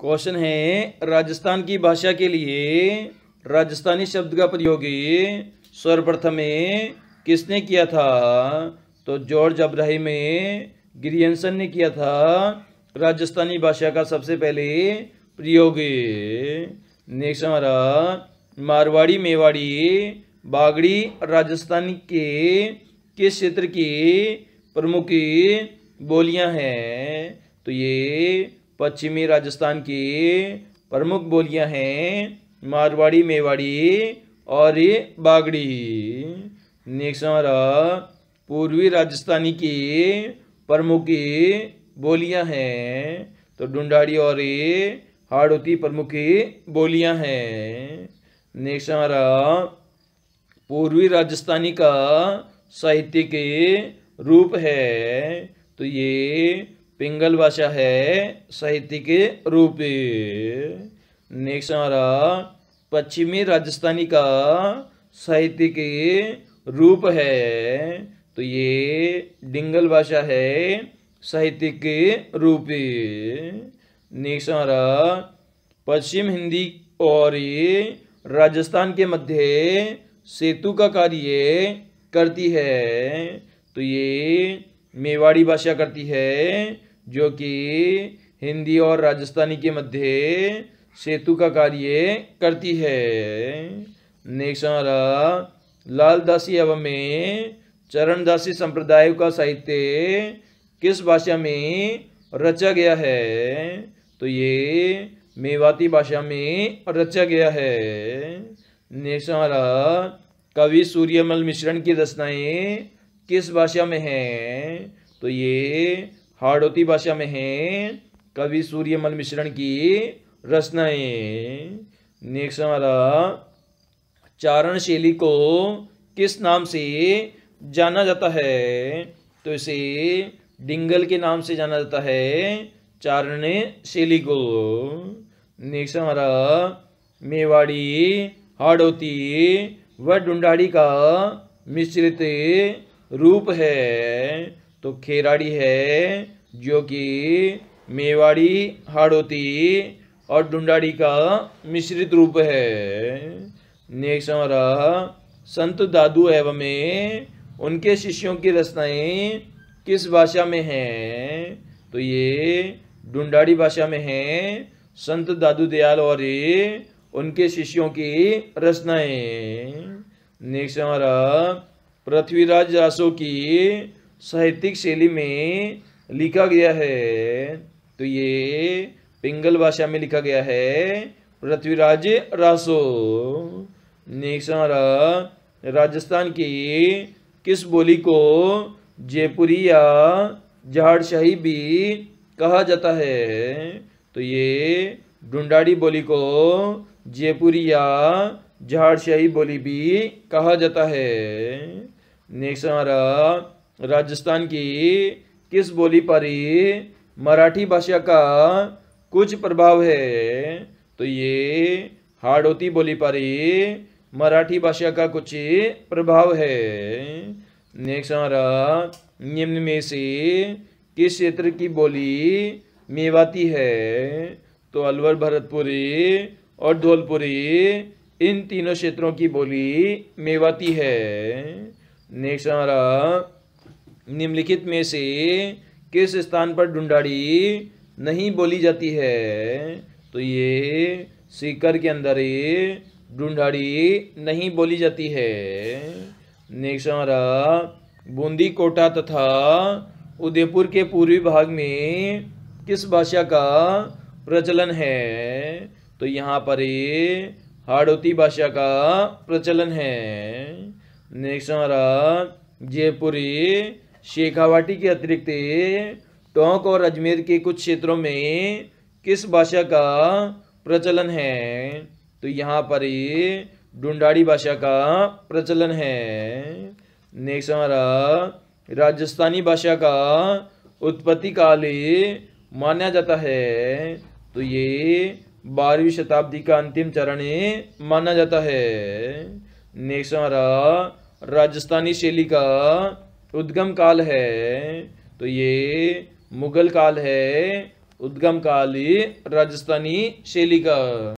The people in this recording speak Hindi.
क्वेश्चन है राजस्थान की भाषा के लिए राजस्थानी शब्द का प्रयोग सर्वप्रथम किसने किया था तो जॉर्ज अब्राहिम ग्रियंसन ने किया था राजस्थानी भाषा का सबसे पहले प्रयोग नेक्स्ट हमारा मारवाड़ी मेवाड़ी बागड़ी राजस्थान के किस क्षेत्र की प्रमुख बोलियां हैं तो ये पश्चिमी राजस्थान की प्रमुख बोलियां हैं मारवाड़ी मेवाड़ी और ये बागड़ी नेक्स्ट हमारा पूर्वी राजस्थानी की प्रमुख बोलियां हैं तो डुंडाड़ी और ये हाड़ौती प्रमुख बोलियां हैं नेक्स्ट हमारा पूर्वी राजस्थानी का साहित्य के रूप है तो ये पिंगल भाषा है साहित्य के रूप नेक्स्ट हमारा पश्चिमी राजस्थानी का साहित्य के रूप है तो ये डिंगल भाषा है साहित्य के रूप नेक्स्ट हमारा पश्चिम हिंदी और ये राजस्थान के मध्य सेतु का कार्य करती है तो ये मेवाड़ी भाषा करती है जो कि हिंदी और राजस्थानी के मध्य सेतु का कार्य करती है नेक्स्ट हमारा लालदासी एवं में चरणदासी संप्रदाय का साहित्य किस भाषा में रचा गया है तो ये मेवाती भाषा में रचा गया है नेक्स्ट हमारा कवि सूर्यमल मिश्रण की रचनाएं किस भाषा में है तो ये हाड़ौती भाषा में है कवि सूर्यमल मिश्रण की रचनाएं नेक्स्ट हमारा चारण शैली को किस नाम से जाना जाता है तो इसे डिंगल के नाम से जाना जाता है चारण शैली को नेक्स्ट हमारा मेवाड़ी हाड़ौती व डुंडाड़ी का मिश्रित रूप है तो खेराड़ी है जो कि मेवाड़ी हाड़ोती और डुंडाड़ी का मिश्रित रूप है नेक्स्ट हमारा संत दादू एवं उनके शिष्यों की रचनाएं किस भाषा में हैं तो ये डुंडाड़ी भाषा में हैं संत दादू दयाल और उनके शिष्यों की रचनाएं नेक्स्ट हमारा पृथ्वीराज रासो की साहित्यिक शैली में लिखा गया है तो ये पिंगल भाषा में लिखा गया है पृथ्वीराज रासो नेक्सारा राजस्थान की किस बोली को जयपुरी या झाड़शाही भी कहा जाता है तो ये ढूंढाड़ी बोली को जयपुरी या झाड़शाही बोली भी कहा जाता है नेक्स्ट हमारा राजस्थान की किस बोली पर ही मराठी भाषा का कुछ प्रभाव है तो ये हाड़ोती बोली पर ही मराठी भाषा का कुछ प्रभाव है नेक्स्ट हमारा निम्न में से किस क्षेत्र की बोली मेवाती है तो अलवर भरतपुरी और धौलपुरी इन तीनों क्षेत्रों की बोली मेवाती है नेक्स्ट हमारा निम्नलिखित में से किस स्थान पर ढूंढाड़ी नहीं बोली जाती है तो ये सीकर के अंदर ही ढूंढाड़ी नहीं बोली जाती है नेक्स्ट हमारा बूंदी कोटा तथा उदयपुर के पूर्वी भाग में किस भाषा का प्रचलन है तो यहाँ पर हाड़ौती भाषा का प्रचलन है नेक्स्ट हमारा जयपुरी शेखावाटी के अतिरिक्त टोंक और अजमेर के कुछ क्षेत्रों में किस भाषा का प्रचलन है तो यहाँ पर डूडाड़ी भाषा का प्रचलन है नेक्स्ट हमारा राजस्थानी भाषा का उत्पत्ति काल माना जाता है तो ये बारहवीं शताब्दी का अंतिम चरण माना जाता है नेक्स्ट हमारा राजस्थानी शैली का उद्गम काल है तो ये मुगल काल है उद्गम काल राजस्थानी शैली का